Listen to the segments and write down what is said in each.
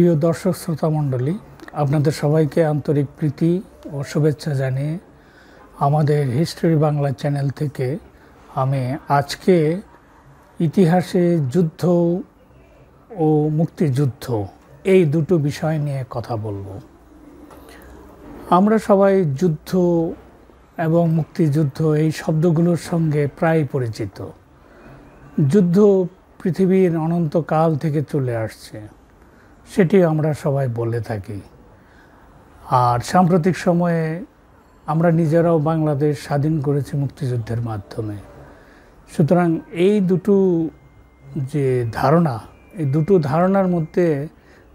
প্রিয় দর্শক শ্রোতা মণ্ডলী আপনাদের সবাইকে আন্তরিক প্রীতি ও শুভেচ্ছা জানিয়ে আমাদের হিস্ট্রি বাংলা চ্যানেল থেকে আমি আজকে ইতিহাসে যুদ্ধ ও মুক্তিযুদ্ধ এই দুটো বিষয় নিয়ে কথা বলবো আমরা সবাই যুদ্ধ এবং মুক্তিযুদ্ধ এই শব্দগুলোর সঙ্গে প্রায় পরিচিত যুদ্ধ পৃথিবীর অনন্তকাল থেকে চলে আসছে সেটি আমরা সবাই বলে থাকি আর সাম্প্রতিক সময়ে আমরা নিজেরাও বাংলাদেশ স্বাধীন করেছি মুক্তিযুদ্ধের মাধ্যমে সুতরাং এই দুটো যে ধারণা এই দুটো ধারণার মধ্যে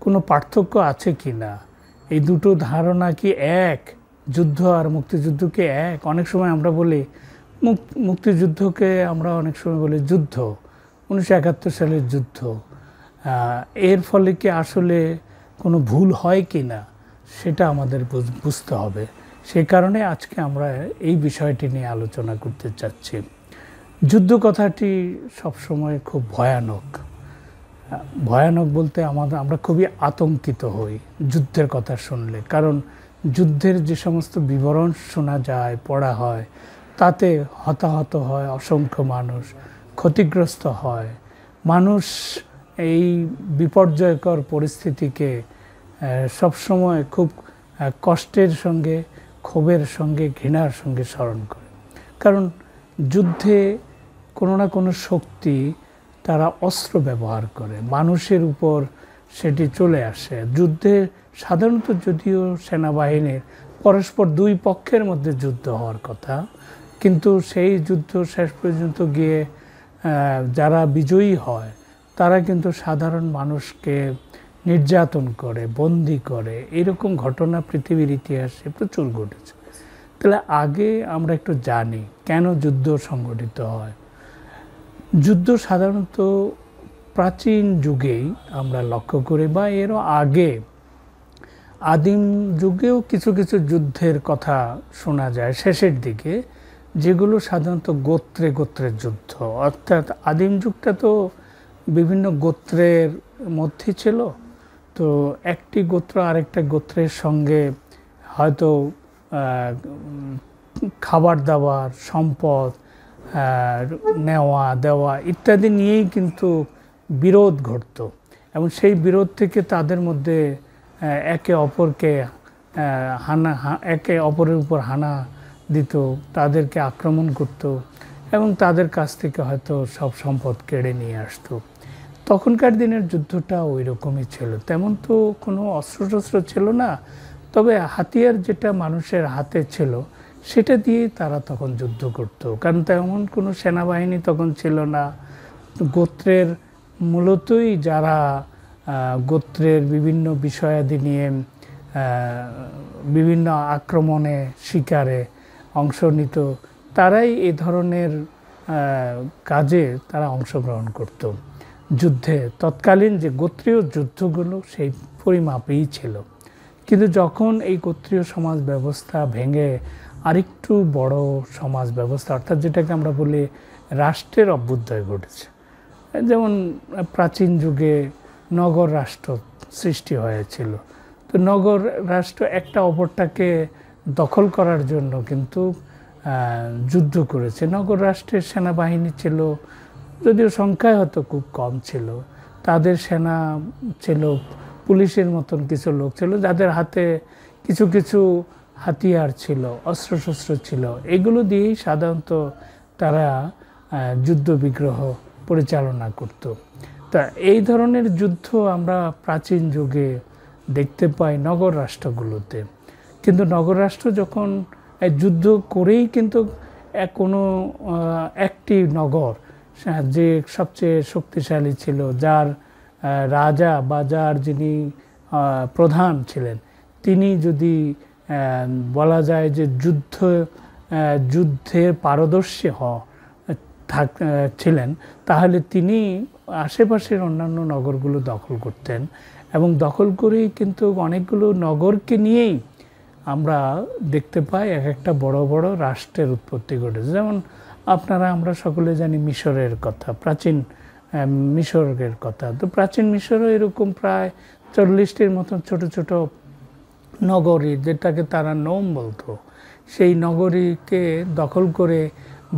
কোনো পার্থক্য আছে কি না এই দুটো ধারণা কি এক যুদ্ধ আর মুক্তিযুদ্ধকে এক অনেক সময় আমরা বলি মুক্তিযুদ্ধকে আমরা অনেক সময় বলি যুদ্ধ উনিশশো একাত্তর সালের যুদ্ধ এর ফলে কি আসলে কোনো ভুল হয় কি না সেটা আমাদের বুঝতে হবে সে কারণে আজকে আমরা এই বিষয়টি নিয়ে আলোচনা করতে চাচ্ছি যুদ্ধ কথাটি সবসময় খুব ভয়ানক ভয়ানক বলতে আমাদের আমরা খুবই আতঙ্কিত হই যুদ্ধের কথা শুনলে কারণ যুদ্ধের যে সমস্ত বিবরণ শোনা যায় পড়া হয় তাতে হতাহত হয় অসংখ্য মানুষ ক্ষতিগ্রস্ত হয় মানুষ এই বিপর্যয়কর পরিস্থিতিকে সবসময় খুব কষ্টের সঙ্গে ক্ষোভের সঙ্গে ঘৃণার সঙ্গে স্মরণ করে কারণ যুদ্ধে কোনো না কোনো শক্তি তারা অস্ত্র ব্যবহার করে মানুষের উপর সেটি চলে আসে যুদ্ধে সাধারণত যদিও সেনাবাহিনীর পরস্পর দুই পক্ষের মধ্যে যুদ্ধ হওয়ার কথা কিন্তু সেই যুদ্ধ শেষ পর্যন্ত গিয়ে যারা বিজয়ী হয় তারা কিন্তু সাধারণ মানুষকে নির্যাতন করে বন্দি করে এরকম ঘটনা পৃথিবীর ইতিহাসে প্রচুর ঘটেছে তাহলে আগে আমরা একটু জানি কেন যুদ্ধ সংগঠিত হয় যুদ্ধ সাধারণত প্রাচীন যুগেই আমরা লক্ষ্য করি বা এরও আগে আদিম যুগেও কিছু কিছু যুদ্ধের কথা শোনা যায় শেষের দিকে যেগুলো সাধারণত গোত্রে গোত্রের যুদ্ধ অর্থাৎ আদিম যুগটা তো বিভিন্ন গোত্রের মধ্যে ছিল তো একটি গোত্র আরেকটা গোত্রের সঙ্গে হয়তো খাবার দাবার সম্পদ নেওয়া দেওয়া ইত্যাদি নিয়েই কিন্তু বিরোধ ঘটত এবং সেই বিরোধ থেকে তাদের মধ্যে একে অপরকে হানা একে অপরের উপর হানা দিত তাদেরকে আক্রমণ করত এবং তাদের কাছ থেকে হয়তো সব সম্পদ কেড়ে নিয়ে আসতো তখনকার দিনের যুদ্ধটা ওই রকমই ছিল তেমন তো কোনো অস্ত্রশস্ত্র ছিল না তবে হাতিয়ার যেটা মানুষের হাতে ছিল সেটা দিয়ে তারা তখন যুদ্ধ করত কারণ তেমন কোনো সেনাবাহিনী তখন ছিল না গোত্রের মূলতই যারা গোত্রের বিভিন্ন বিষয়াদি নিয়ে বিভিন্ন আক্রমণে শিকারে অংশ নিত তারাই এ ধরনের কাজে তারা অংশগ্রহণ করতো যুদ্ধে তৎকালীন যে গোত্রীয় যুদ্ধগুলো সেই পরিমাপেই ছিল কিন্তু যখন এই গোত্রীয় সমাজ ব্যবস্থা ভেঙে আরেকটু বড় সমাজ ব্যবস্থা অর্থাৎ যেটাকে আমরা বলি রাষ্ট্রের অভ্যুদয় ঘটেছে যেমন প্রাচীন যুগে নগর রাষ্ট্র সৃষ্টি হয়েছিল তো নগর রাষ্ট্র একটা অপরটাকে দখল করার জন্য কিন্তু যুদ্ধ করেছে নগর রাষ্ট্রের সেনাবাহিনী ছিল যদিও সংখ্যায় হয়তো খুব কম ছিল তাদের সেনা ছিল পুলিশের মতন কিছু লোক ছিল যাদের হাতে কিছু কিছু হাতিয়ার ছিল অস্ত্রশস্ত্র ছিল এগুলো দিয়েই সাধারণত তারা যুদ্ধ বিগ্রহ পরিচালনা করত তা এই ধরনের যুদ্ধ আমরা প্রাচীন যুগে দেখতে পাই নগর রাষ্ট্রগুলোতে কিন্তু নগর রাষ্ট্র যখন যুদ্ধ করেই কিন্তু কোনো একটি নগর যে সবচেয়ে শক্তিশালী ছিল যার রাজা বা যার যিনি প্রধান ছিলেন তিনি যদি বলা যায় যে যুদ্ধ যুদ্ধে পারদর্শী হ থাক ছিলেন তাহলে তিনি আশেপাশের অন্যান্য নগরগুলো দখল করতেন এবং দখল করেই কিন্তু অনেকগুলো নগরকে নিয়েই আমরা দেখতে পাই এক একটা বড় বড় রাষ্ট্রের উৎপত্তি ঘটেছে যেমন আপনারা আমরা সকলে জানি মিশরের কথা প্রাচীন মিশরের কথা তো প্রাচীন মিশরও এরকম প্রায় চল্লিশটির মতন ছোট ছোট নগরী যেটাকে তারা নোম বলতো সেই নগরীকে দখল করে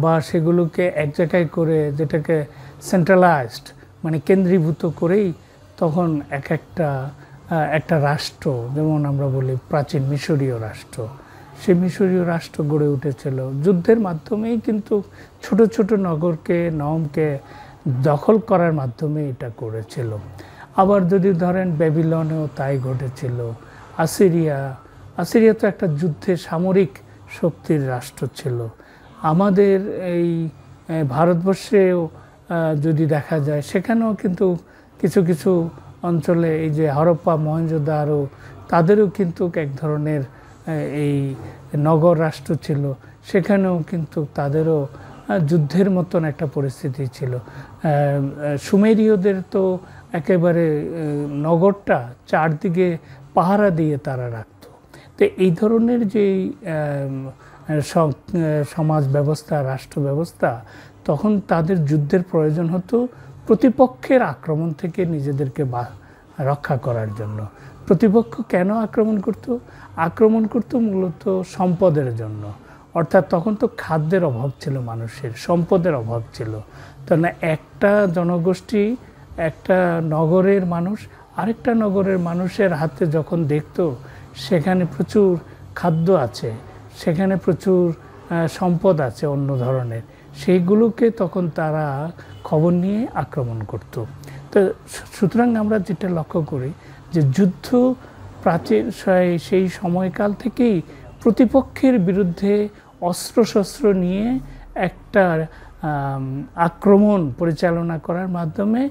বা সেগুলোকে এক জায়গায় করে যেটাকে সেন্ট্রালাইজড মানে কেন্দ্রীভূত করেই তখন এক একটা একটা রাষ্ট্র যেমন আমরা বলি প্রাচীন মিশরীয় রাষ্ট্র সে মিশরীয় রাষ্ট্র গড়ে উঠেছিল যুদ্ধের মাধ্যমেই কিন্তু ছোট ছোট নগরকে নমকে দখল করার মাধ্যমে এটা করেছিল আবার যদি ধরেন ব্যাবিলনেও তাই ঘটেছিল আসিরিয়া আসিরিয়া তো একটা যুদ্ধে সামরিক শক্তির রাষ্ট্র ছিল আমাদের এই ভারতবর্ষেও যদি দেখা যায় সেখানেও কিন্তু কিছু কিছু অঞ্চলে এই যে হরপ্পা মহেন্দ্রদারও তাদেরও কিন্তু এক ধরনের এই নগর রাষ্ট্র ছিল সেখানেও কিন্তু তাদেরও যুদ্ধের মতন একটা পরিস্থিতি ছিল সুমেরীয়দের তো একেবারে নগরটা চারদিকে পাহারা দিয়ে তারা রাখত তো এই ধরনের যেই সমাজ ব্যবস্থা রাষ্ট্র ব্যবস্থা তখন তাদের যুদ্ধের প্রয়োজন হতো প্রতিপক্ষের আক্রমণ থেকে নিজেদেরকে বা রক্ষা করার জন্য প্রতিপক্ষ কেন আক্রমণ করত আক্রমণ করত মূলত সম্পদের জন্য অর্থাৎ তখন তো খাদ্যের অভাব ছিল মানুষের সম্পদের অভাব ছিল না একটা জনগোষ্ঠী একটা নগরের মানুষ আরেকটা নগরের মানুষের হাতে যখন দেখত সেখানে প্রচুর খাদ্য আছে সেখানে প্রচুর সম্পদ আছে অন্য ধরনের সেইগুলোকে তখন তারা খবর নিয়ে আক্রমণ করত তো সুতরাং আমরা যেটা লক্ষ্য করি যে যুদ্ধ প্রাচীন সেই সময়কাল থেকেই প্রতিপক্ষের বিরুদ্ধে অস্ত্রশস্ত্র নিয়ে একটা আক্রমণ পরিচালনা করার মাধ্যমে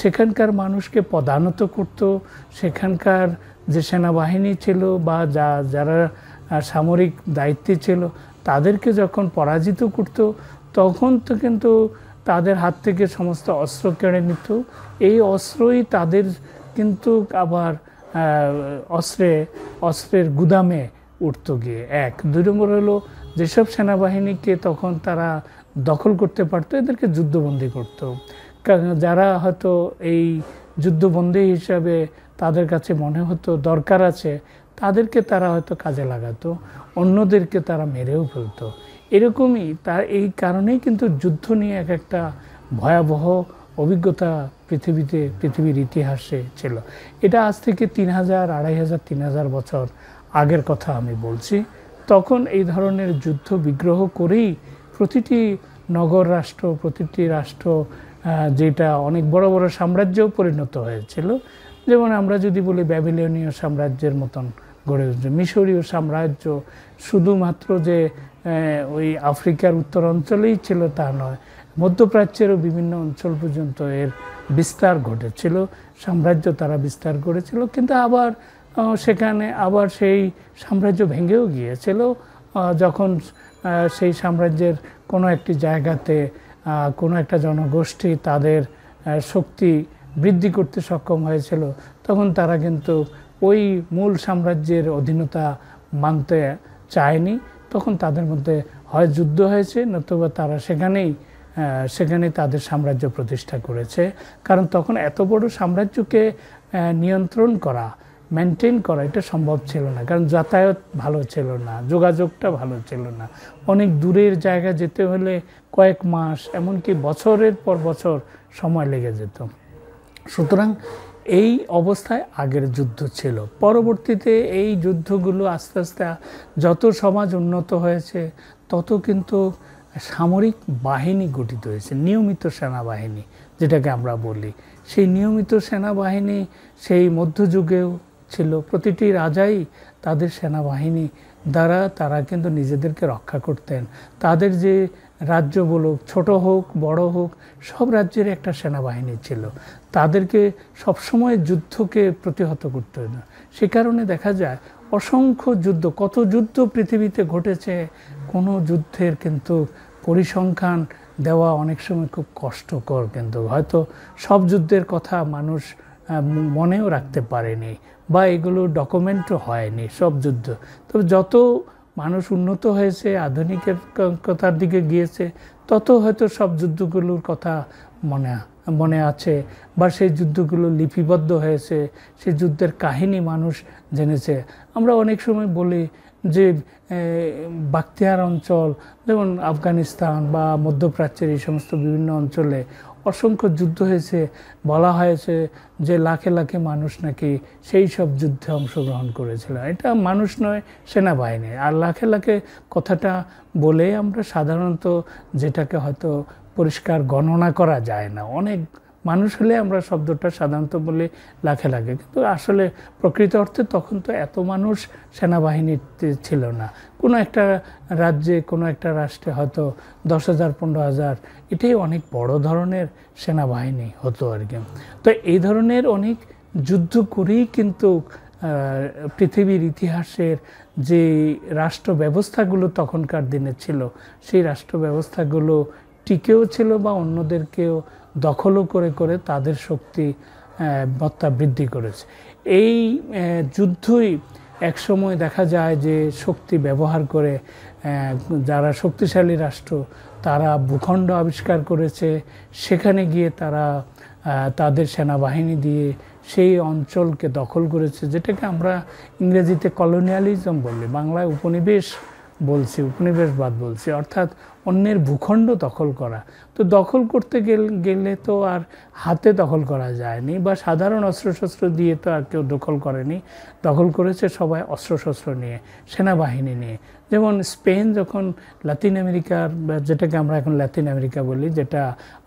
সেখানকার মানুষকে পদানত করত সেখানকার যে সেনাবাহিনী ছিল বা যা যারা সামরিক দায়িত্বে ছিল তাদেরকে যখন পরাজিত করত তখন তো কিন্তু তাদের হাত থেকে সমস্ত অস্ত্র কেড়ে নিত এই অস্ত্রই তাদের কিন্তু আবার অস্ত্রে অস্ত্রের গুদামে উঠত গিয়ে এক দুই নম্বর হলো যেসব সেনাবাহিনীকে তখন তারা দখল করতে পারত এদেরকে যুদ্ধবন্দী করত যারা হয়তো এই যুদ্ধবন্দী হিসাবে তাদের কাছে মনে হতো দরকার আছে তাদেরকে তারা হয়তো কাজে লাগাতো অন্যদেরকে তারা মেরেও ফেলতো এরকমই তার এই কারণেই কিন্তু যুদ্ধ নিয়ে এক একটা ভয়াবহ অভিজ্ঞতা পৃথিবীতে পৃথিবীর ইতিহাসে ছিল এটা আজ থেকে তিন হাজার আড়াই হাজার তিন হাজার বছর আগের কথা আমি বলছি তখন এই ধরনের যুদ্ধ বিগ্রহ করেই প্রতিটি নগর রাষ্ট্র প্রতিটি রাষ্ট্র যেটা অনেক বড় বড় সাম্রাজ্যেও পরিণত হয়েছিল যেমন আমরা যদি বলি ব্যাবিলিয়নীয় সাম্রাজ্যের মতন গড়ে উঠছে মিশরীয় সাম্রাজ্য শুধুমাত্র যে ওই আফ্রিকার উত্তর অঞ্চলেই ছিল তা নয় মধ্যপ্রাচ্যেরও বিভিন্ন অঞ্চল পর্যন্ত এর বিস্তার ঘটেছিল সাম্রাজ্য তারা বিস্তার করেছিল কিন্তু আবার সেখানে আবার সেই সাম্রাজ্য ভেঙেও গিয়েছিল যখন সেই সাম্রাজ্যের কোনো একটি জায়গাতে কোনো একটা জনগোষ্ঠী তাদের শক্তি বৃদ্ধি করতে সক্ষম হয়েছিল তখন তারা কিন্তু ওই মূল সাম্রাজ্যের অধীনতা মানতে চায়নি তখন তাদের মধ্যে হয় যুদ্ধ হয়েছে নতুবা তারা সেখানেই সেখানে তাদের সাম্রাজ্য প্রতিষ্ঠা করেছে কারণ তখন এত বড় সাম্রাজ্যকে নিয়ন্ত্রণ করা মেনটেন করা এটা সম্ভব ছিল না কারণ যাতায়াত ভালো ছিল না যোগাযোগটা ভালো ছিল না অনেক দূরের জায়গা যেতে হলে কয়েক মাস এমনকি বছরের পর বছর সময় লেগে যেত সুতরাং এই অবস্থায় আগের যুদ্ধ ছিল পরবর্তীতে এই যুদ্ধগুলো আস্তে আস্তে যত সমাজ উন্নত হয়েছে তত কিন্তু সামরিক বাহিনী গঠিত হয়েছে নিয়মিত সেনাবাহিনী যেটাকে আমরা বলি সেই নিয়মিত সেনাবাহিনী সেই মধ্যযুগেও ছিল প্রতিটি রাজাই তাদের সেনাবাহিনী দ্বারা তারা কিন্তু নিজেদেরকে রক্ষা করতেন তাদের যে রাজ্য বলুক ছোট হোক বড় হোক সব রাজ্যের একটা সেনাবাহিনী ছিল তাদেরকে সবসময় যুদ্ধকে প্রতিহত করতে হয় না সে কারণে দেখা যায় অসংখ্য যুদ্ধ কত যুদ্ধ পৃথিবীতে ঘটেছে কোনো যুদ্ধের কিন্তু পরিসংখ্যান দেওয়া অনেক সময় খুব কষ্টকর কিন্তু হয়তো সব যুদ্ধের কথা মানুষ মনেও রাখতে পারেনি বা এগুলো ডকুমেন্টও হয়নি সব যুদ্ধ তবে যত মানুষ উন্নত হয়েছে আধুনিকের কথার দিকে গিয়েছে তত হয়তো সব যুদ্ধগুলোর কথা মনে মনে আছে বা সেই যুদ্ধগুলো লিপিবদ্ধ হয়েছে সেই যুদ্ধের কাহিনী মানুষ জেনেছে আমরা অনেক সময় বলি যে বাক্তিহার অঞ্চল যেমন আফগানিস্তান বা মধ্যপ্রাচ্যের এই সমস্ত বিভিন্ন অঞ্চলে অসংখ্য যুদ্ধ হয়েছে বলা হয়েছে যে লাখে লাখে মানুষ নাকি সেই সব যুদ্ধে অংশগ্রহণ করেছিল এটা মানুষ নয় সেনাবাহিনী আর লাখে লাখে কথাটা বলে আমরা সাধারণত যেটাকে হয়তো পরিষ্কার গণনা করা যায় না অনেক মানুষ হলে আমরা শব্দটা সাধারণত বলে লাখে লাগে কিন্তু আসলে প্রকৃত অর্থে তখন তো এত মানুষ সেনাবাহিনীতে ছিল না কোনো একটা রাজ্যে কোনো একটা রাষ্ট্রে হয়তো দশ হাজার পনেরো হাজার এটাই অনেক বড় ধরনের সেনাবাহিনী হতো আর কি তো এই ধরনের অনেক যুদ্ধ করেই কিন্তু পৃথিবীর ইতিহাসের যে রাষ্ট্র ব্যবস্থাগুলো তখনকার দিনে ছিল সেই রাষ্ট্র ব্যবস্থাগুলো টিকেও ছিল বা অন্যদেরকেও দখলও করে করে তাদের শক্তি বত্তা বৃদ্ধি করেছে এই যুদ্ধই একসময় দেখা যায় যে শক্তি ব্যবহার করে যারা শক্তিশালী রাষ্ট্র তারা ভূখণ্ড আবিষ্কার করেছে সেখানে গিয়ে তারা তাদের সেনাবাহিনী দিয়ে সেই অঞ্চলকে দখল করেছে যেটাকে আমরা ইংরেজিতে কলোনিয়ালিজম বলি বাংলায় উপনিবেশ বলছি উপনিবেশবাদ বলছি অর্থাৎ অন্যের ভূখণ্ড দখল করা তো দখল করতে গেলে তো আর হাতে দখল করা যায়নি বা সাধারণ অস্ত্রশস্ত্র দিয়ে তো আর কেউ দখল করেনি দখল করেছে সবাই অস্ত্রশস্ত্র নিয়ে সেনাবাহিনী নিয়ে যেমন স্পেন যখন লাতিন আমেরিকার যেটাকে আমরা এখন লাতিন আমেরিকা বলি যেটা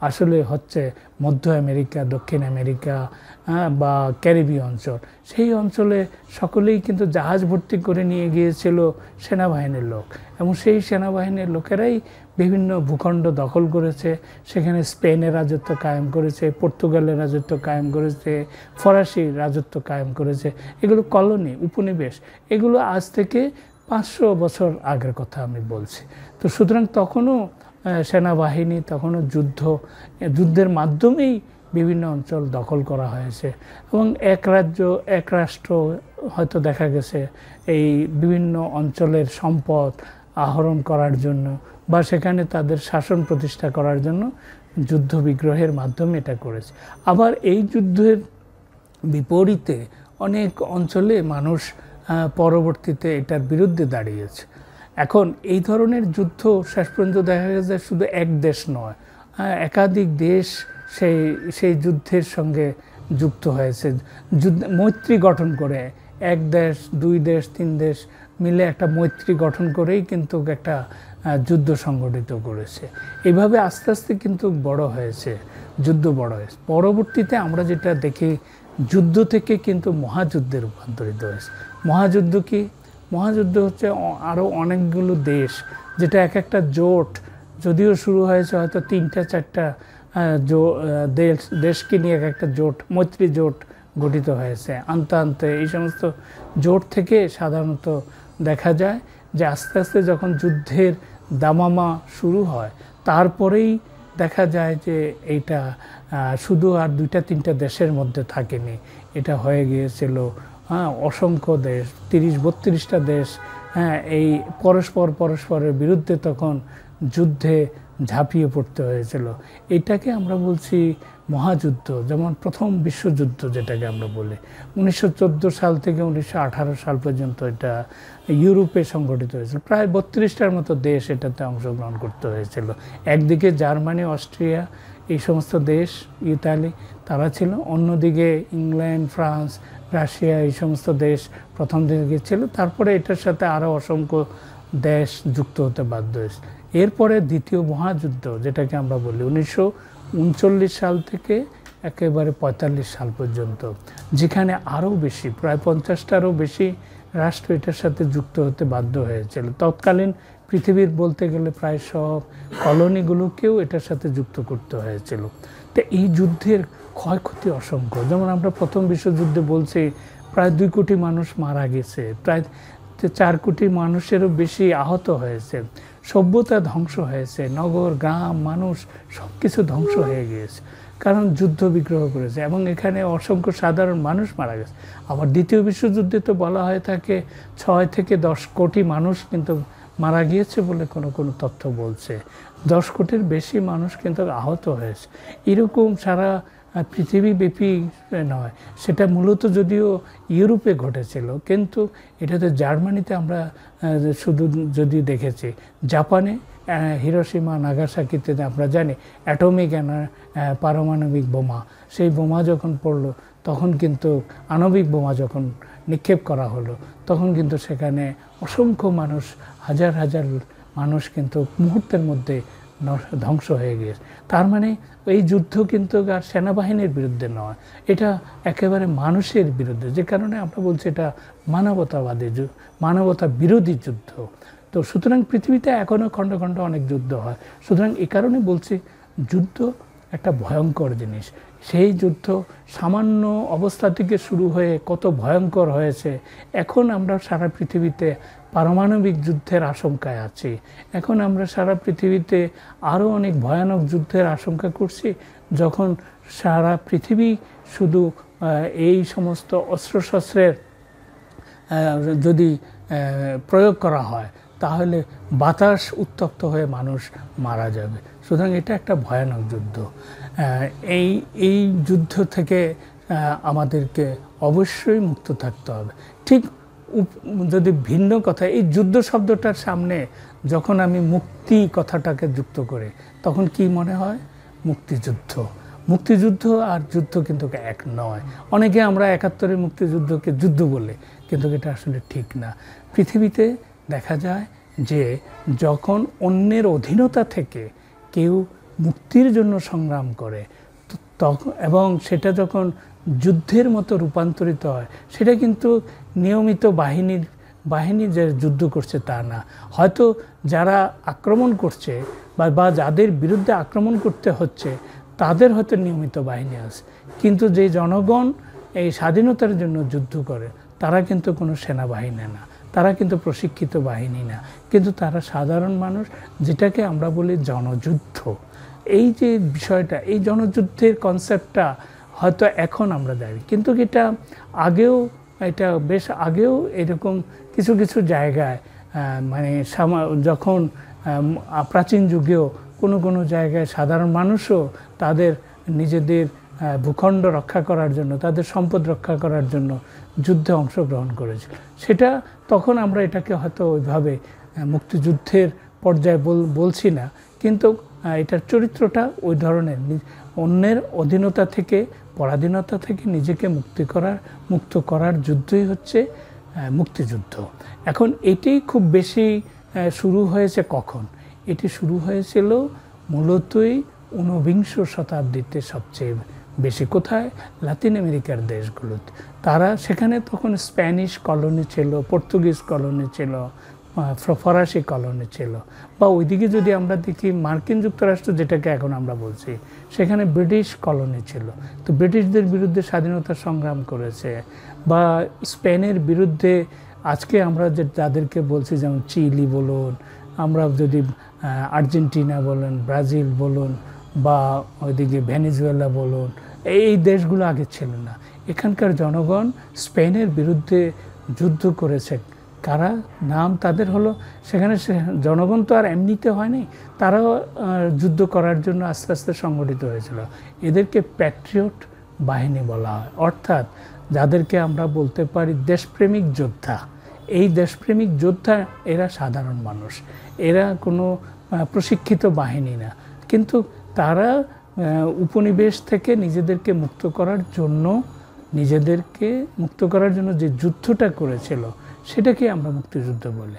আসলে হচ্ছে মধ্য আমেরিকা দক্ষিণ আমেরিকা হ্যাঁ, বা ক্যারিবীয় অঞ্চল সেই অঞ্চলে সকলেই কিন্তু জাহাজ ভর্তি করে নিয়ে গিয়েছিল সেনাবাহিনীর লোক এবং সেই সেনাবাহিনীর লোকেরাই বিভিন্ন ভূখণ্ড দখল করেছে সেখানে স্পেনের রাজত্ব কায়েম করেছে পর্তুগালের রাজত্ব কায়েম করেছে ফরাসি রাজত্ব কায়েম করেছে এগুলো কলোনি উপনিবেশ এগুলো আজ থেকে পাঁচশো বছর আগের কথা আমি বলছি তো সুতরাং তখনও সেনাবাহিনী তখনও যুদ্ধ যুদ্ধের মাধ্যমেই বিভিন্ন অঞ্চল দখল করা হয়েছে এবং এক রাজ্য এক রাষ্ট্র হয়তো দেখা গেছে এই বিভিন্ন অঞ্চলের সম্পদ আহরণ করার জন্য বা সেখানে তাদের শাসন প্রতিষ্ঠা করার জন্য যুদ্ধ বিগ্রহের মাধ্যমে এটা করেছে আবার এই যুদ্ধের বিপরীতে অনেক অঞ্চলে মানুষ পরবর্তীতে এটার বিরুদ্ধে দাঁড়িয়েছে এখন এই ধরনের যুদ্ধ শেষ পর্যন্ত দেখা গেছে শুধু এক দেশ নয় একাধিক দেশ সেই সেই যুদ্ধের সঙ্গে যুক্ত হয়েছে যুদ্ধ মৈত্রী গঠন করে এক দেশ দুই দেশ তিন দেশ মিলে একটা মৈত্রী গঠন করেই কিন্তু একটা যুদ্ধ সংগঠিত করেছে এইভাবে আস্তে আস্তে কিন্তু বড় হয়েছে যুদ্ধ বড় হয়েছে পরবর্তীতে আমরা যেটা দেখি যুদ্ধ থেকে কিন্তু মহাযুদ্ধে রূপান্তরিত হয়েছে মহাযুদ্ধ কি মহাযুদ্ধ হচ্ছে আরও অনেকগুলো দেশ যেটা এক একটা জোট যদিও শুরু হয়েছে হয়তো তিনটা চারটা জো দেশ দেশকে নিয়ে এক একটা জোট মৈত্রী জোট গঠিত হয়েছে আনতে আনতে এই সমস্ত জোট থেকে সাধারণত দেখা যায় যে আস্তে আস্তে যখন যুদ্ধের দামামা শুরু হয় তারপরেই দেখা যায় যে এইটা শুধু আর দুইটা তিনটা দেশের মধ্যে থাকেনি এটা হয়ে গিয়েছিল হ্যাঁ অসংখ্য দেশ তিরিশ বত্রিশটা দেশ হ্যাঁ এই পরস্পর পরস্পরের বিরুদ্ধে তখন যুদ্ধে ঝাঁপিয়ে পড়তে হয়েছিল এটাকে আমরা বলছি মহাযুদ্ধ যেমন প্রথম বিশ্বযুদ্ধ যেটাকে আমরা বলি উনিশশো সাল থেকে উনিশশো সাল পর্যন্ত এটা ইউরোপে সংগঠিত হয়েছিল প্রায় বত্রিশটার মতো দেশ এটাতে অংশগ্রহণ করতে হয়েছিল একদিকে জার্মানি অস্ট্রিয়া এই সমস্ত দেশ ইতালি তারা ছিল অন্যদিকে ইংল্যান্ড ফ্রান্স রাশিয়া এই সমস্ত দেশ প্রথম দিকে ছিল তারপরে এটার সাথে আরও অসংখ্য দেশ যুক্ত হতে বাধ্য হয়েছে এরপরে দ্বিতীয় মহাযুদ্ধ যেটাকে আমরা বলি উনিশশো সাল থেকে একেবারে পঁয়তাল্লিশ সাল পর্যন্ত যেখানে আরও বেশি প্রায় পঞ্চাশটারও বেশি রাষ্ট্র এটার সাথে যুক্ত হতে বাধ্য হয়েছিল তৎকালীন পৃথিবীর বলতে গেলে প্রায় সব কলোনিগুলোকেও এটার সাথে যুক্ত করতে হয়েছিল তো এই যুদ্ধের ক্ষয়ক্ষতি অসংখ্য যেমন আমরা প্রথম বিশ্বযুদ্ধে বলছি প্রায় দুই কোটি মানুষ মারা গেছে প্রায় চার কোটি মানুষেরও বেশি আহত হয়েছে সভ্যতা ধ্বংস হয়েছে নগর গ্রাম মানুষ সব কিছু ধ্বংস হয়ে গিয়েছে কারণ যুদ্ধ বিগ্রহ করেছে এবং এখানে অসংখ্য সাধারণ মানুষ মারা গেছে আবার দ্বিতীয় বিশ্বযুদ্ধে তো বলা হয়ে থাকে ছয় থেকে দশ কোটি মানুষ কিন্তু মারা গিয়েছে বলে কোনো কোনো তথ্য বলছে দশ কোটির বেশি মানুষ কিন্তু আহত হয়েছে এরকম সারা পৃথিবীব্যাপী নয় সেটা মূলত যদিও ইউরোপে ঘটেছিল কিন্তু এটা তো জার্মানিতে আমরা শুধু যদি দেখেছি জাপানে হিরোসীমা নাগাসাকিতে আমরা জানি অ্যাটমিক পারমাণবিক বোমা সেই বোমা যখন পড়লো তখন কিন্তু আণবিক বোমা যখন নিক্ষেপ করা হলো তখন কিন্তু সেখানে অসংখ্য মানুষ হাজার হাজার মানুষ কিন্তু মুহূর্তের মধ্যে ধ্বংস হয়ে গিয়েছে তার মানে এই যুদ্ধ কিন্তু আর সেনাবাহিনীর বিরুদ্ধে নয় এটা একেবারে মানুষের বিরুদ্ধে যে কারণে আমরা বলছি এটা মানবতাবাদী মানবতা বিরোধী যুদ্ধ তো সুতরাং পৃথিবীতে এখনও খণ্ড খণ্ড অনেক যুদ্ধ হয় সুতরাং এ কারণে বলছি যুদ্ধ একটা ভয়ঙ্কর জিনিস সেই যুদ্ধ সামান্য অবস্থা থেকে শুরু হয়ে কত ভয়ঙ্কর হয়েছে এখন আমরা সারা পৃথিবীতে পারমাণবিক যুদ্ধের আশঙ্কায় আছি এখন আমরা সারা পৃথিবীতে আরও অনেক ভয়ানক যুদ্ধের আশঙ্কা করছি যখন সারা পৃথিবী শুধু এই সমস্ত অস্ত্রশস্ত্রের যদি প্রয়োগ করা হয় তাহলে বাতাস উত্তপ্ত হয়ে মানুষ মারা যাবে সুতরাং এটা একটা ভয়ানক যুদ্ধ এই এই যুদ্ধ থেকে আমাদেরকে অবশ্যই মুক্ত থাকতে হবে ঠিক যদি ভিন্ন কথা এই যুদ্ধ শব্দটার সামনে যখন আমি মুক্তি কথাটাকে যুক্ত করি তখন কি মনে হয় মুক্তিযুদ্ধ মুক্তিযুদ্ধ আর যুদ্ধ কিন্তু এক নয় অনেকে আমরা একাত্তরের মুক্তিযুদ্ধকে যুদ্ধ বলে কিন্তু এটা আসলে ঠিক না পৃথিবীতে দেখা যায় যে যখন অন্যের অধীনতা থেকে কেউ মুক্তির জন্য সংগ্রাম করে তখন এবং সেটা যখন যুদ্ধের মতো রূপান্তরিত হয় সেটা কিন্তু নিয়মিত বাহিনীর বাহিনী যে যুদ্ধ করছে তা না হয়তো যারা আক্রমণ করছে বা বা যাদের বিরুদ্ধে আক্রমণ করতে হচ্ছে তাদের হয়তো নিয়মিত বাহিনী আছে কিন্তু যে জনগণ এই স্বাধীনতার জন্য যুদ্ধ করে তারা কিন্তু কোনো সেনাবাহিনী না তারা কিন্তু প্রশিক্ষিত বাহিনী না কিন্তু তারা সাধারণ মানুষ যেটাকে আমরা বলি জনযুদ্ধ এই যে বিষয়টা এই জনযুদ্ধের কনসেপ্টটা হয়তো এখন আমরা দেয় কিন্তু এটা আগেও এটা বেশ আগেও এরকম কিছু কিছু জায়গায় মানে যখন প্রাচীন যুগেও কোনো কোনো জায়গায় সাধারণ মানুষও তাদের নিজেদের ভূখণ্ড রক্ষা করার জন্য তাদের সম্পদ রক্ষা করার জন্য যুদ্ধে অংশগ্রহণ করেছিল সেটা তখন আমরা এটাকে হয়তো ওইভাবে মুক্তিযুদ্ধের পর্যায়ে বলছি না কিন্তু এটার চরিত্রটা ওই ধরনের অন্যের অধীনতা থেকে পরাধীনতা থেকে নিজেকে মুক্তি করার মুক্ত করার যুদ্ধই হচ্ছে মুক্তিযুদ্ধ এখন এটি খুব বেশি শুরু হয়েছে কখন এটি শুরু হয়েছিল মূলতই ঊনবিংশ শতাব্দীতে সবচেয়ে বেশি কোথায় লাতিন আমেরিকার দেশগুলোতে তারা সেখানে তখন স্প্যানিশ কলোনি ছিল পর্তুগিজ কলোনি ছিল ফরাসি কলোনি ছিল বা ওইদিকে যদি আমরা দেখি মার্কিন যুক্তরাষ্ট্র যেটাকে এখন আমরা বলছি সেখানে ব্রিটিশ কলোনি ছিল তো ব্রিটিশদের বিরুদ্ধে স্বাধীনতা সংগ্রাম করেছে বা স্পেনের বিরুদ্ধে আজকে আমরা যে যাদেরকে বলছি যেমন চিলি বলুন আমরা যদি আর্জেন্টিনা বলুন ব্রাজিল বলুন বা ওইদিকে ভেনিজুয়েলা বলুন এই দেশগুলো আগে ছিল না এখানকার জনগণ স্পেনের বিরুদ্ধে যুদ্ধ করেছে কারা নাম তাদের হলো সেখানে জনগণ তো আর এমনিতে হয়নি তারাও যুদ্ধ করার জন্য আস্তে আস্তে সংগঠিত হয়েছিল এদেরকে প্যাট্রিয়ট বাহিনী বলা হয় অর্থাৎ যাদেরকে আমরা বলতে পারি দেশপ্রেমিক যোদ্ধা এই দেশপ্রেমিক যোদ্ধা এরা সাধারণ মানুষ এরা কোনো প্রশিক্ষিত বাহিনী না কিন্তু তারা উপনিবেশ থেকে নিজেদেরকে মুক্ত করার জন্য নিজেদেরকে মুক্ত করার জন্য যে যুদ্ধটা করেছিল সেটাকে আমরা মুক্তিযুদ্ধ বলি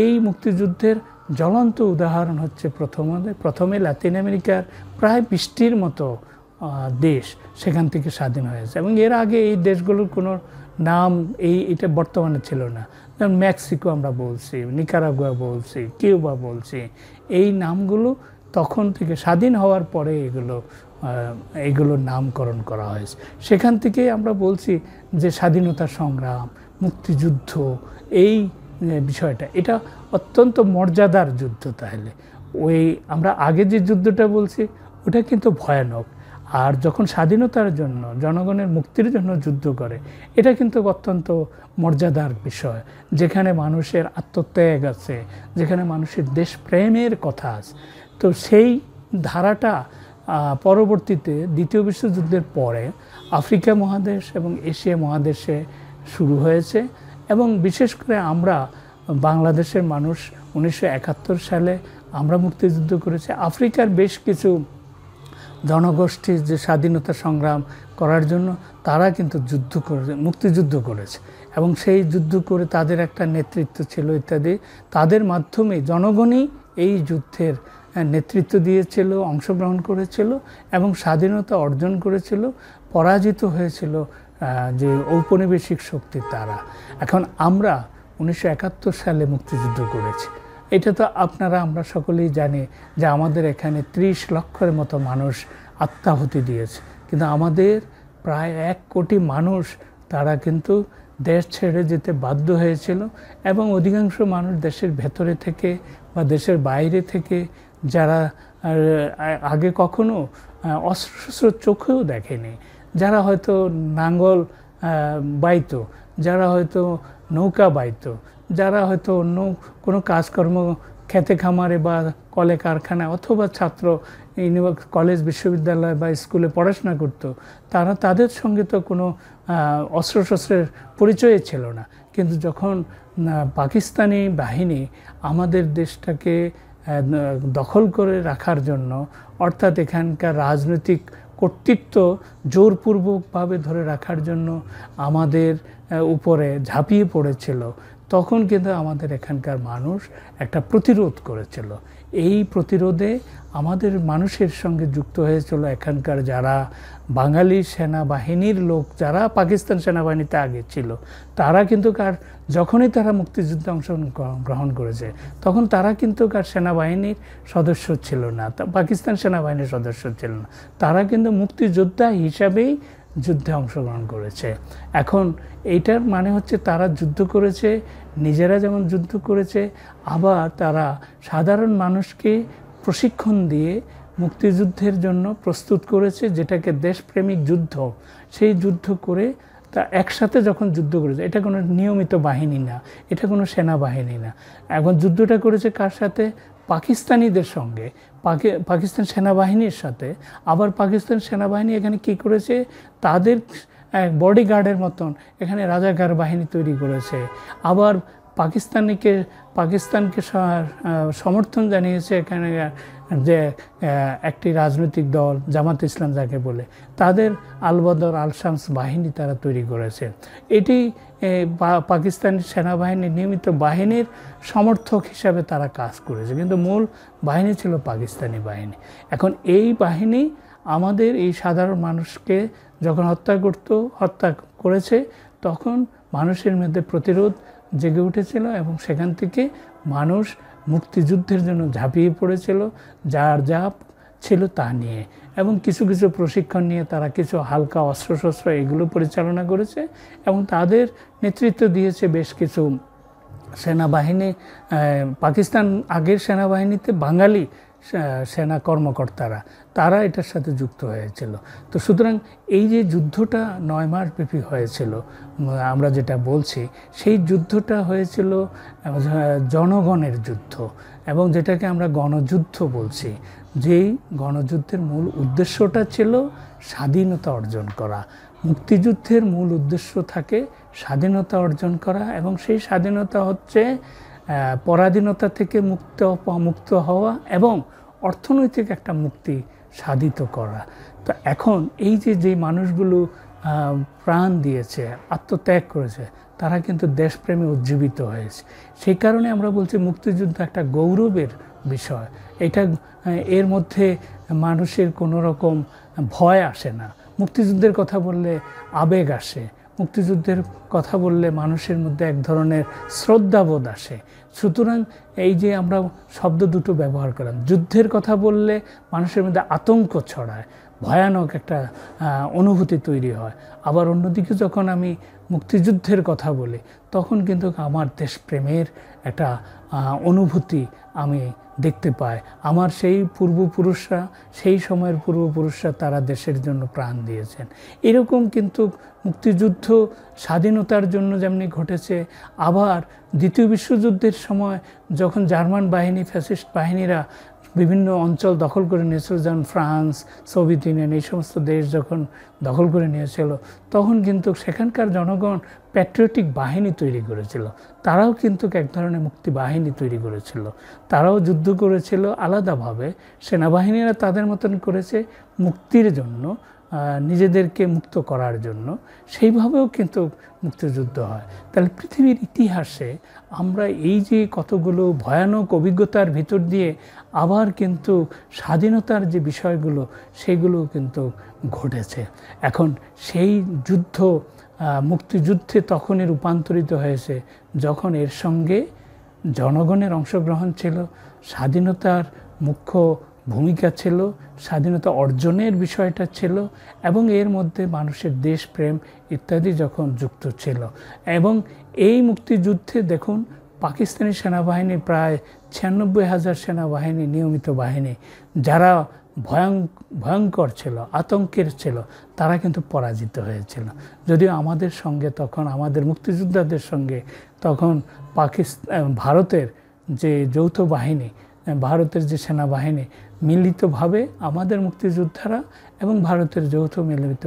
এই মুক্তিযুদ্ধের জ্বলন্ত উদাহরণ হচ্ছে প্রথম প্রথমে লাতিন আমেরিকার প্রায় বৃষ্টির মতো দেশ সেখান থেকে স্বাধীন হয়েছে এবং এর আগে এই দেশগুলোর কোনো নাম এই এটা বর্তমানে ছিল না যেমন মেক্সিকো আমরা বলছি নিকারাগুয়া বলছি কিউবা বলছি এই নামগুলো তখন থেকে স্বাধীন হওয়ার পরে এগুলো এগুলোর নামকরণ করা হয়েছে সেখান থেকে আমরা বলছি যে স্বাধীনতা সংগ্রাম মুক্তিযুদ্ধ এই বিষয়টা এটা অত্যন্ত মর্যাদার যুদ্ধ তাহলে ওই আমরা আগে যে যুদ্ধটা বলছি ওটা কিন্তু ভয়ানক আর যখন স্বাধীনতার জন্য জনগণের মুক্তির জন্য যুদ্ধ করে এটা কিন্তু অত্যন্ত মর্যাদার বিষয় যেখানে মানুষের আত্মত্যাগ আছে যেখানে মানুষের দেশপ্রেমের কথা আছে তো সেই ধারাটা পরবর্তীতে দ্বিতীয় বিশ্বযুদ্ধের পরে আফ্রিকা মহাদেশ এবং এশিয়া মহাদেশে শুরু হয়েছে এবং বিশেষ করে আমরা বাংলাদেশের মানুষ উনিশশো সালে আমরা মুক্তিযুদ্ধ করেছি আফ্রিকার বেশ কিছু জনগোষ্ঠীর যে স্বাধীনতা সংগ্রাম করার জন্য তারা কিন্তু যুদ্ধ করেছে মুক্তিযুদ্ধ করেছে এবং সেই যুদ্ধ করে তাদের একটা নেতৃত্ব ছিল ইত্যাদি তাদের মাধ্যমে জনগণই এই যুদ্ধের নেতৃত্ব দিয়েছিল অংশগ্রহণ করেছিল এবং স্বাধীনতা অর্জন করেছিল পরাজিত হয়েছিল যে ঔপনিবেশিক শক্তির তারা এখন আমরা উনিশশো সালে মুক্তিযুদ্ধ করেছি এটা তো আপনারা আমরা সকলেই জানি যে আমাদের এখানে ৩০ লক্ষের মতো মানুষ আত্মাহুতি দিয়েছে কিন্তু আমাদের প্রায় এক কোটি মানুষ তারা কিন্তু দেশ ছেড়ে যেতে বাধ্য হয়েছিল এবং অধিকাংশ মানুষ দেশের ভেতরে থেকে বা দেশের বাইরে থেকে যারা আগে কখনো অস্ত্র চোখেও দেখেনি যারা হয়তো নাঙ্গল বাইত যারা হয়তো নৌকা বাইত যারা হয়তো অন্য কোনো কাজকর্ম খেতে খামারে বা কলে কারখানা অথবা ছাত্র কলেজ বিশ্ববিদ্যালয় বা স্কুলে পড়াশোনা করত তারা তাদের সঙ্গে তো কোনো অস্ত্রশস্ত্রের পরিচয় ছিল না কিন্তু যখন পাকিস্তানি বাহিনী আমাদের দেশটাকে দখল করে রাখার জন্য অর্থাৎ এখানকার রাজনৈতিক কর্তৃত্ব জোরপূর্বকভাবে ধরে রাখার জন্য আমাদের উপরে ঝাঁপিয়ে পড়েছিল তখন কিন্তু আমাদের এখানকার মানুষ একটা প্রতিরোধ করেছিল এই প্রতিরোধে আমাদের মানুষের সঙ্গে যুক্ত হয়েছিল এখানকার যারা বাঙালি সেনাবাহিনীর লোক যারা পাকিস্তান সেনাবাহিনীতে আগে ছিল তারা কিন্তু কার যখনই তারা মুক্তিযুদ্ধে অংশগ্রহণ গ্রহণ করেছে তখন তারা কিন্তু কার সেনাবাহিনীর সদস্য ছিল না পাকিস্তান সেনাবাহিনীর সদস্য ছিল না তারা কিন্তু মুক্তিযোদ্ধা হিসাবেই যুদ্ধে অংশগ্রহণ করেছে এখন এইটার মানে হচ্ছে তারা যুদ্ধ করেছে নিজেরা যেমন যুদ্ধ করেছে আবার তারা সাধারণ মানুষকে প্রশিক্ষণ দিয়ে মুক্তিযুদ্ধের জন্য প্রস্তুত করেছে যেটাকে দেশপ্রেমিক যুদ্ধ সেই যুদ্ধ করে তা একসাথে যখন যুদ্ধ করেছে এটা কোনো নিয়মিত বাহিনী না এটা কোনো সেনাবাহিনী না এখন যুদ্ধটা করেছে কার সাথে পাকিস্তানিদের সঙ্গে পাকিস্তান সেনাবাহিনীর সাথে আবার পাকিস্তান সেনাবাহিনী এখানে কি করেছে তাদের বডিগার্ডের মতন এখানে রাজাকার বাহিনী তৈরি করেছে আবার পাকিস্তানিকে পাকিস্তানকে সমর্থন জানিয়েছে এখানে যে একটি রাজনৈতিক দল জামাত ইসলাম যাকে বলে তাদের আলবদর আলশামস বাহিনী তারা তৈরি করেছে এটি পাকিস্তানি সেনাবাহিনীর নিয়মিত বাহিনীর সমর্থক হিসাবে তারা কাজ করেছে কিন্তু মূল বাহিনী ছিল পাকিস্তানি বাহিনী এখন এই বাহিনী আমাদের এই সাধারণ মানুষকে যখন হত্যা করত হত্যা করেছে তখন মানুষের মধ্যে প্রতিরোধ জেগে উঠেছিল এবং সেখান থেকে মানুষ মুক্তিযুদ্ধের জন্য ঝাঁপিয়ে পড়েছিল যার যা ছিল তা নিয়ে এবং কিছু কিছু প্রশিক্ষণ নিয়ে তারা কিছু হালকা অস্ত্রশস্ত্র এগুলো পরিচালনা করেছে এবং তাদের নেতৃত্ব দিয়েছে বেশ কিছু সেনাবাহিনী পাকিস্তান আগের সেনাবাহিনীতে বাঙালি সেনা কর্মকর্তারা তারা এটার সাথে যুক্ত হয়েছিল তো সুতরাং এই যে যুদ্ধটা নয় মাস ব্যাপী হয়েছিল আমরা যেটা বলছি সেই যুদ্ধটা হয়েছিল জনগণের যুদ্ধ এবং যেটাকে আমরা গণযুদ্ধ বলছি যেই গণযুদ্ধের মূল উদ্দেশ্যটা ছিল স্বাধীনতা অর্জন করা মুক্তিযুদ্ধের মূল উদ্দেশ্য থাকে স্বাধীনতা অর্জন করা এবং সেই স্বাধীনতা হচ্ছে পরাধীনতা থেকে মুক্ত মুক্ত হওয়া এবং অর্থনৈতিক একটা মুক্তি সাধিত করা তো এখন এই যে যে মানুষগুলো প্রাণ দিয়েছে আত্মত্যাগ করেছে তারা কিন্তু দেশপ্রেমে উজ্জীবিত হয়েছে সেই কারণে আমরা বলছি মুক্তিযুদ্ধ একটা গৌরবের বিষয় এটা এর মধ্যে মানুষের কোনো রকম ভয় আসে না মুক্তিযুদ্ধের কথা বললে আবেগ আসে মুক্তিযুদ্ধের কথা বললে মানুষের মধ্যে এক ধরনের শ্রদ্ধাবোধ আসে সুতরাং এই যে আমরা শব্দ দুটো ব্যবহার করলাম যুদ্ধের কথা বললে মানুষের মধ্যে আতঙ্ক ছড়ায় ভয়ানক একটা অনুভূতি তৈরি হয় আবার অন্যদিকে যখন আমি মুক্তিযুদ্ধের কথা বলি তখন কিন্তু আমার দেশপ্রেমের একটা অনুভূতি আমি দেখতে পায় আমার সেই পূর্বপুরুষরা সেই সময়ের পূর্বপুরুষরা তারা দেশের জন্য প্রাণ দিয়েছেন এরকম কিন্তু মুক্তিযুদ্ধ স্বাধীনতার জন্য যেমনি ঘটেছে আবার দ্বিতীয় বিশ্বযুদ্ধের সময় যখন জার্মান বাহিনী ফ্যাসিস্ট বাহিনীরা বিভিন্ন অঞ্চল দখল করে নিয়েছিল যেমন ফ্রান্স সোভিয়েত ইউনিয়ন এই সমস্ত দেশ যখন দখল করে নিয়েছিল তখন কিন্তু সেখানকার জনগণ প্যাট্রিয়টিক বাহিনী তৈরি করেছিল তারাও কিন্তু এক ধরনের মুক্তি বাহিনী তৈরি করেছিল তারাও যুদ্ধ করেছিল আলাদাভাবে সেনাবাহিনীরা তাদের মতন করেছে মুক্তির জন্য নিজেদেরকে মুক্ত করার জন্য সেইভাবেও কিন্তু মুক্তিযুদ্ধ হয় তাহলে পৃথিবীর ইতিহাসে আমরা এই যে কতগুলো ভয়ানক অভিজ্ঞতার ভিতর দিয়ে আবার কিন্তু স্বাধীনতার যে বিষয়গুলো সেগুলো কিন্তু ঘটেছে এখন সেই যুদ্ধ মুক্তিযুদ্ধে তখনই রূপান্তরিত হয়েছে যখন এর সঙ্গে জনগণের অংশগ্রহণ ছিল স্বাধীনতার মুখ্য ভূমিকা ছিল স্বাধীনতা অর্জনের বিষয়টা ছিল এবং এর মধ্যে মানুষের দেশপ্রেম ইত্যাদি যখন যুক্ত ছিল এবং এই মুক্তিযুদ্ধে দেখুন পাকিস্তানি সেনাবাহিনী প্রায় ছিয়ানব্বই হাজার সেনাবাহিনী নিয়মিত বাহিনী যারা ভয়ং ভয়ঙ্কর ছিল আতঙ্কের ছিল তারা কিন্তু পরাজিত হয়েছিল যদিও আমাদের সঙ্গে তখন আমাদের মুক্তিযোদ্ধাদের সঙ্গে তখন পাকিস্তান ভারতের যে যৌথ বাহিনী ভারতের যে সেনাবাহিনী মিলিতভাবে আমাদের মুক্তিযোদ্ধারা এবং ভারতের যৌথ মিলিত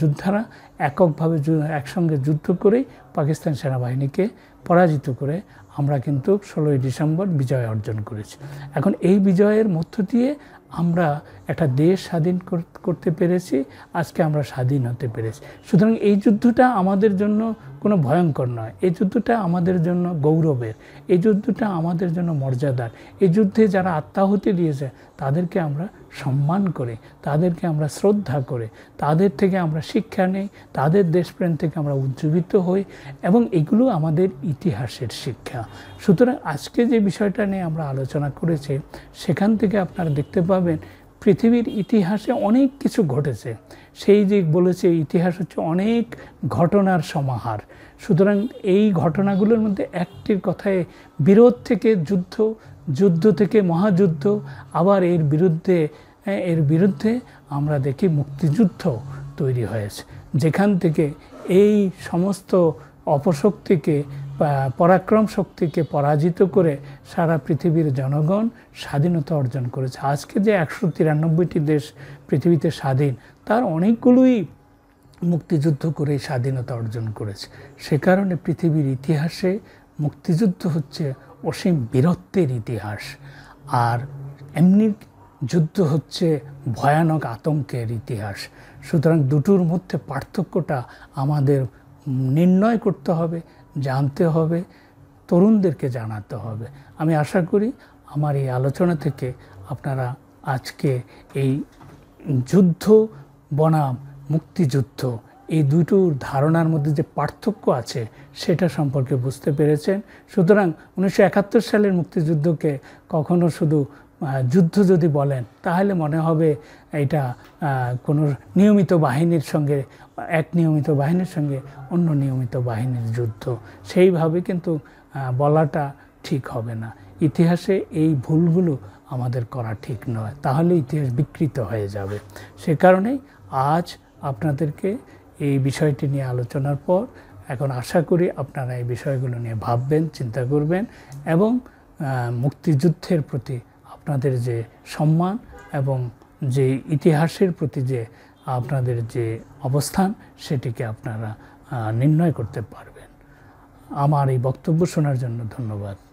যোদ্ধারা এককভাবে একসঙ্গে যুদ্ধ করেই পাকিস্তান সেনাবাহিনীকে পরাজিত করে আমরা কিন্তু ষোলোই ডিসেম্বর বিজয় অর্জন করেছি এখন এই বিজয়ের মধ্য দিয়ে আমরা একটা দেশ স্বাধীন করতে পেরেছি আজকে আমরা স্বাধীন হতে পেরেছি সুতরাং এই যুদ্ধটা আমাদের জন্য কোনো ভয়ঙ্কর নয় এই যুদ্ধটা আমাদের জন্য গৌরবের এই যুদ্ধটা আমাদের জন্য মর্যাদার এই যুদ্ধে যারা আত্মাহুতি দিয়েছে তাদেরকে আমরা সম্মান করে তাদেরকে আমরা শ্রদ্ধা করে তাদের থেকে আমরা শিক্ষা নেই তাদের দেশপ্রেম থেকে আমরা উজ্জীবিত হই এবং এগুলো আমাদের ইতিহাসের শিক্ষা সুতরাং আজকে যে বিষয়টা নিয়ে আমরা আলোচনা করেছি সেখান থেকে আপনারা দেখতে পাবেন পৃথিবীর ইতিহাসে অনেক কিছু ঘটেছে সেই যে বলেছে ইতিহাস হচ্ছে অনেক ঘটনার সমাহার সুতরাং এই ঘটনাগুলোর মধ্যে একটির কথায় বিরোধ থেকে যুদ্ধ যুদ্ধ থেকে মহাযুদ্ধ আবার এর বিরুদ্ধে এর বিরুদ্ধে আমরা দেখি মুক্তিযুদ্ধ তৈরি হয়েছে যেখান থেকে এই সমস্ত অপশক্তিকে পরাক্রম শক্তিকে পরাজিত করে সারা পৃথিবীর জনগণ স্বাধীনতা অর্জন করেছে আজকে যে একশো তিরানব্বইটি দেশ পৃথিবীতে স্বাধীন তার অনেকগুলোই মুক্তিযুদ্ধ করে স্বাধীনতা অর্জন করেছে সে কারণে পৃথিবীর ইতিহাসে মুক্তিযুদ্ধ হচ্ছে অসীম বীরত্বের ইতিহাস আর এমনি যুদ্ধ হচ্ছে ভয়ানক আতঙ্কের ইতিহাস সুতরাং দুটোর মধ্যে পার্থক্যটা আমাদের নির্ণয় করতে হবে জানতে হবে তরুণদেরকে জানাতে হবে আমি আশা করি আমার এই আলোচনা থেকে আপনারা আজকে এই যুদ্ধ বনাম মুক্তিযুদ্ধ এই দুটো ধারণার মধ্যে যে পার্থক্য আছে সেটা সম্পর্কে বুঝতে পেরেছেন সুতরাং উনিশশো সালের মুক্তিযুদ্ধকে কখনো শুধু যুদ্ধ যদি বলেন তাহলে মনে হবে এটা কোনো নিয়মিত বাহিনীর সঙ্গে এক নিয়মিত বাহিনীর সঙ্গে অন্য নিয়মিত বাহিনীর যুদ্ধ সেইভাবে কিন্তু বলাটা ঠিক হবে না ইতিহাসে এই ভুলগুলো আমাদের করা ঠিক নয় তাহলে ইতিহাস বিকৃত হয়ে যাবে সে কারণেই আজ আপনাদেরকে এই বিষয়টি নিয়ে আলোচনার পর এখন আশা করি আপনারা এই বিষয়গুলো নিয়ে ভাববেন চিন্তা করবেন এবং মুক্তিযুদ্ধের প্রতি আপনাদের যে সম্মান এবং যে ইতিহাসের প্রতি যে আপনাদের যে অবস্থান সেটিকে আপনারা নির্ণয় করতে পারবেন আমার এই বক্তব্য শোনার জন্য ধন্যবাদ